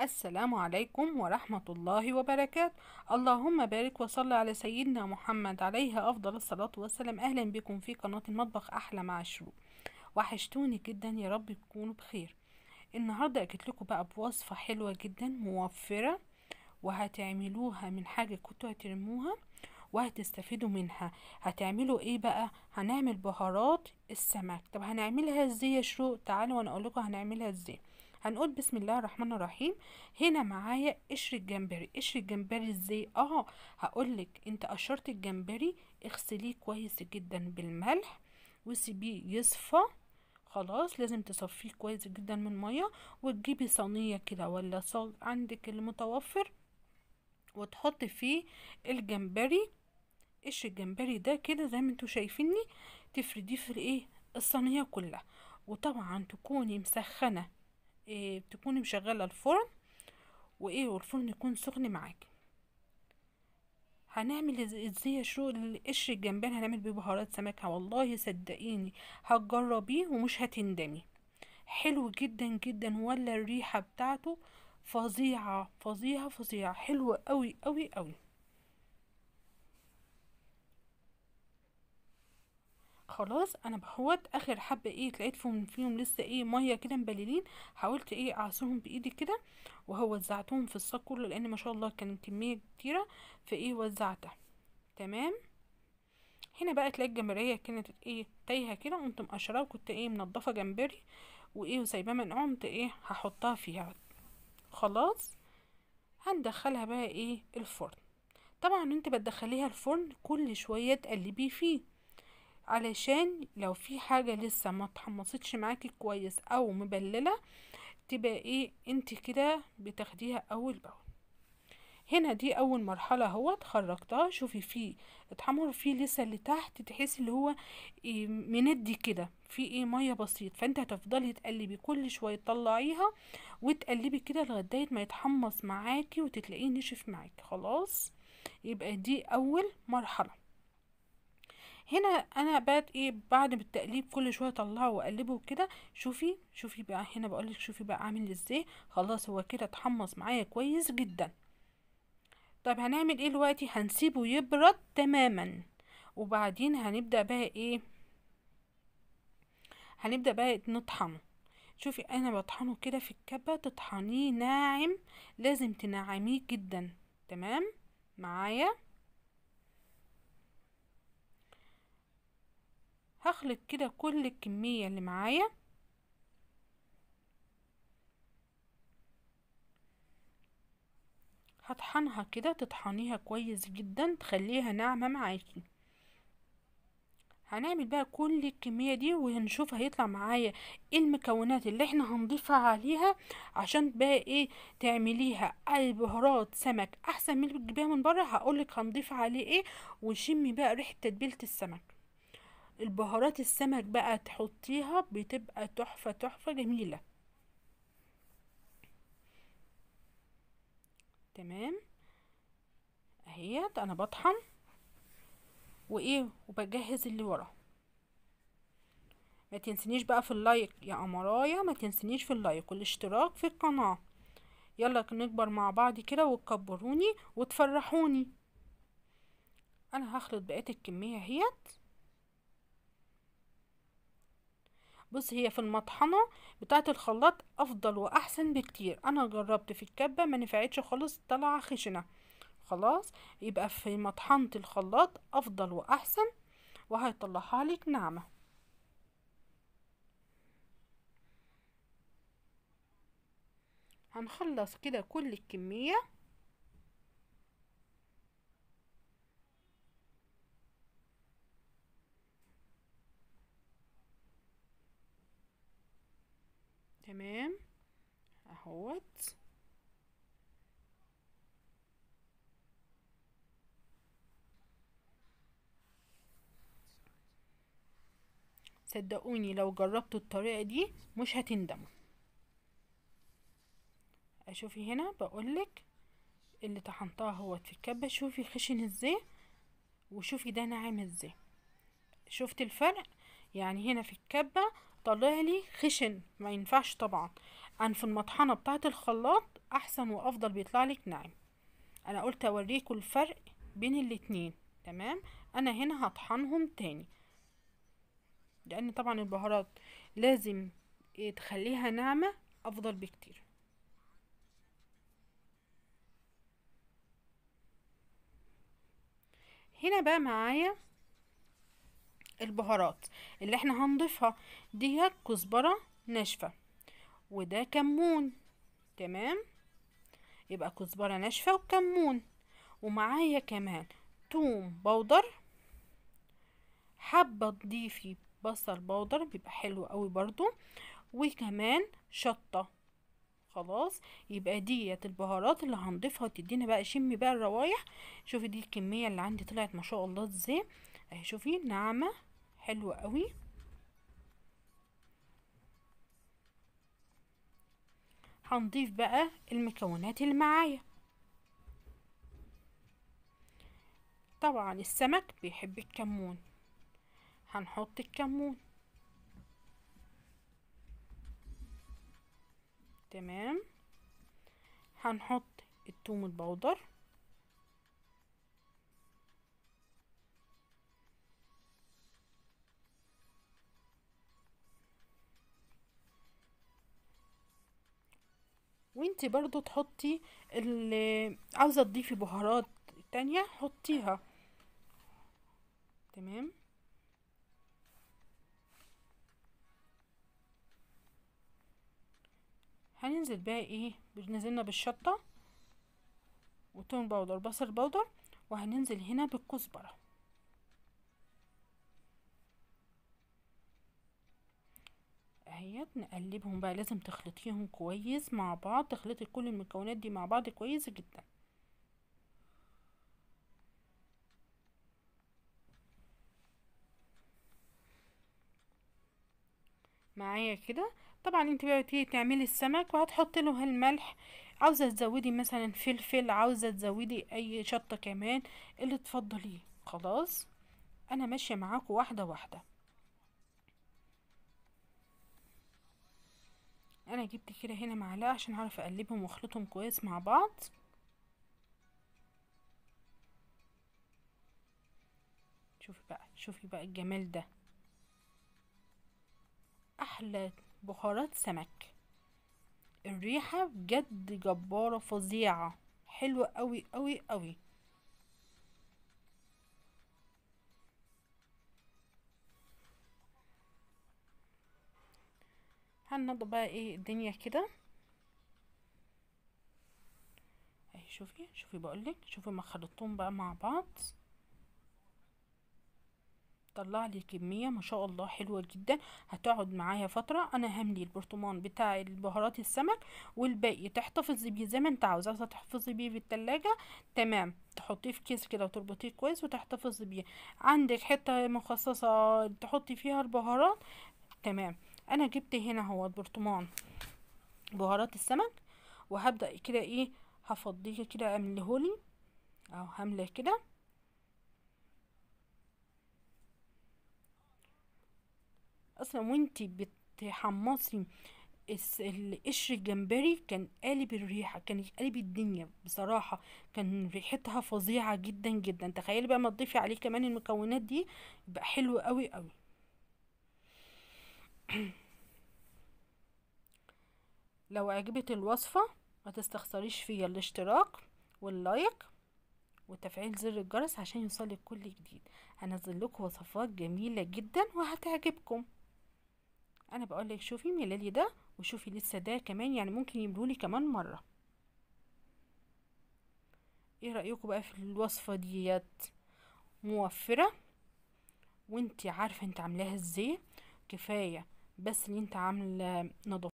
السلام عليكم ورحمة الله وبركاته اللهم بارك وصل على سيدنا محمد عليه أفضل الصلاة والسلام أهلا بكم في قناة المطبخ أحلى مع الشروق وحشتوني جدا يا رب تكونوا بخير النهاردة أكد لكم بقى بوصفة حلوة جدا موفرة وهتعملوها من حاجة كنتوا هترموها وهتستفيدوا منها هتعملوا ايه بقى هنعمل بهارات السمك طب هنعملها ازاي يا شروق تعالوا وانا اقول لكم هنعملها ازاي هنقول بسم الله الرحمن الرحيم هنا معايا قشر الجمبري قشر الجمبري ازاي اه هقولك انت قشرت الجمبري اغسليه كويس جدا بالملح وسيبيه يصفى خلاص لازم تصفيه كويس جدا من ميه وتجيبي صينيه كده ولا صاج عندك المتوفر وتحطي فيه الجمبري قشر الجمبري ده كده زي ما انتوا شايفيني تفرديه في الايه الصينيه كلها وطبعا تكوني مسخنه إيه تكوني مشغلة الفرن وايه والفرن يكون سخن معاكي هنعمل ازاي شو القشر الجنبان هنعمل بيه بهارات سمكة والله صدقيني هتجربيه ومش هتندمي حلو جدا جدا ولا الريحة بتاعته فظيعة فظيعة فظيعة حلوة قوي قوي قوي خلاص انا بحوط اخر حبه ايه تلاقيت فيهم فيهم لسه ايه ميه كده مبللين حاولت ايه اعصرهم بايدي كده وهو وزعتهم في الصاج كله لان ما شاء الله كان كميه كتيره فايه وزعتها تمام هنا بقى تلاقي الجمبريه كانت ايه تايهه كده قمت مقشرها وكنت ايه منضفه جمبري وايه وسايباه قمت ايه هحطها فيها خلاص هندخلها بقى ايه الفرن طبعا انت بتدخليها الفرن كل شويه تقلبي فيه علشان لو في حاجة لسه ما اتحمصتش معاكي كويس او مبللة تبقى ايه انت كده بتاخديها اول باول هنا دي اول مرحلة هو خرجتها شوفي فيه اتحمر فيه لسه اللي تحت تحس اللي هو إيه مندي كده في ايه مية بسيط فانت هتفضلي تقلبي كل شوية تطلعيها وتقلبي كده لغاية ما يتحمص معاكي وتتلاقيه نشف معاكي خلاص يبقى دي اول مرحلة هنا انا بقت ايه بعد بالتقليب كل شويه اطلعه واقلبه كده شوفي شوفي بقى هنا بقولك شوفي بقى عامل ازاي خلاص هو كده اتحمص معايا كويس جدا طب هنعمل ايه دلوقتي هنسيبه يبرد تماما وبعدين هنبدا بقى ايه هنبدا بقى نطحنه شوفي انا بطحنه كده في الكبه تطحنيه ناعم لازم تنعميه جدا تمام معايا هخلط كده كل الكمية اللي معايا هطحنها كده تطحنيها كويس جدا تخليها ناعمة معاكي هنعمل بقى كل الكمية دي وهنشوف هيطلع معايا ايه المكونات اللي احنا هنضيفها عليها عشان بقى ايه تعمليها اي بهارات سمك احسن من اللي بتجيبيها من بره هقولك هنضيف عليه ايه وشمي بقى ريحة تتبيلة السمك البهارات السمك بقى تحطيها بتبقى تحفة تحفة جميلة تمام اهيت انا بطحن وايه وبجهز اللي ورا ما تنسنيش بقى في اللايك يا امرايا ما تنسنيش في اللايك والاشتراك في القناة يلا نكبر مع بعض كده وتكبروني وتفرحوني انا هخلط بقية الكمية اهيت بص هي في المطحنة بتاعت الخلاط افضل واحسن بكتير انا جربت في الكبة ما نفعتش خالص طلع خشنة خلاص يبقى في مطحنة الخلاط افضل واحسن وهيطلعها لك ناعمة هنخلص كده كل الكمية تمام اهوت صدقوني لو جربتوا الطريقة دي مش هتندموا اشوفي هنا بقولك اللي طحنتها اهوت في الكبة شوفي خشن ازاي وشوفي ده ناعم ازاي شفت الفرق يعني هنا في الكبة طلع لي خشن ما ينفعش طبعا في المطحنة بتاعة الخلاط احسن وافضل بيطلع لك ناعم انا قلت أوريكوا الفرق بين الاتنين تمام انا هنا هطحنهم تاني لان طبعا البهارات لازم تخليها ناعمة افضل بكتير هنا بقى معايا البهارات اللي احنا هنضيفها ديت كزبرة ناشفة وده كمون تمام يبقى كزبرة ناشفة وكمون ومعايا كمان توم بودر حابة تضيفي بصل بودر بيبقى حلو قوي برضو وكمان شطة خلاص يبقى ديت البهارات اللي هنضيفها وتدينا بقى شمي بقى الروايح شوفي دي الكمية اللي عندي طلعت ما شاء الله ازاي اهي شوفي ناعمة حلوة قوي هنضيف بقى المكونات اللي معايا طبعا السمك بيحب الكمون هنحط الكمون تمام هنحط التوم البودر انت برضو تحطي اللي عاوزة تضيفي بهارات تانية حطيها تمام هننزل بقى ايه نزلنا بالشطة وتوم باودر بصل باودر وهننزل هنا بالكزبرة اهيت نقلبهم بقى لازم تخلطيهم كويس مع بعض تخلطي كل المكونات دي مع بعض كويس جدا معايا كده طبعا انت بقى بتيجي تعملي السمك وهتحطي له الملح عاوزه تزودي مثلا فلفل عاوزه تزودي اي شطه كمان اللي تفضليه خلاص انا ماشيه معاكم واحده واحده انا جبت كده هنا معلقه عشان اعرف اقلبهم واخلطهم كويس مع بعض شوفي بقى شوفي بقى الجمال ده احلى بهارات سمك الريحه بجد جباره فظيعه حلوه قوي قوي قوي هننضف بقى ايه الدنيا كده اهي شوفي شوفي بقولك شوفي ما خلطتهم بقى مع بعض طلع لي كمية ما شاء الله حلوة جدا هتقعد معايا فترة انا هملي البرطمان بتاع البهارات السمك والباقي تحتفظي بيه زي ما انت عاوزة عاوزة تحتفظي بيه في التلاجة تمام تحطيه في كيس كده وتربطيه كويس وتحتفظي بيه عندك حتة مخصصة تحطي فيها البهارات تمام انا جبت هنا هو برطمان بهارات السمك وهبدأ كده ايه هفضيه كده املهولي او هملى كده اصلا وانتي بتحمصي القشر الجمبري كان قالب الريحة كان قالب الدنيا بصراحة كان ريحتها فظيعة جدا جدا تخيلي بقى ما تضيفي عليه كمان المكونات دي يبقى حلو قوي قوي لو عجبت الوصفة ما تستخسريش فيها الاشتراك واللايك وتفعيل زر الجرس عشان يوصلك كل جديد هنزل لكم وصفات جميلة جدا وهتعجبكم انا بقول لك شوفي ميلالي ده وشوفي لسه ده كمان يعني ممكن يملولي كمان مرة ايه رأيكم بقى في الوصفة ديت موفرة وانت عارفة انت عاملاها ازاي كفاية بس ان انت عاملة نظافة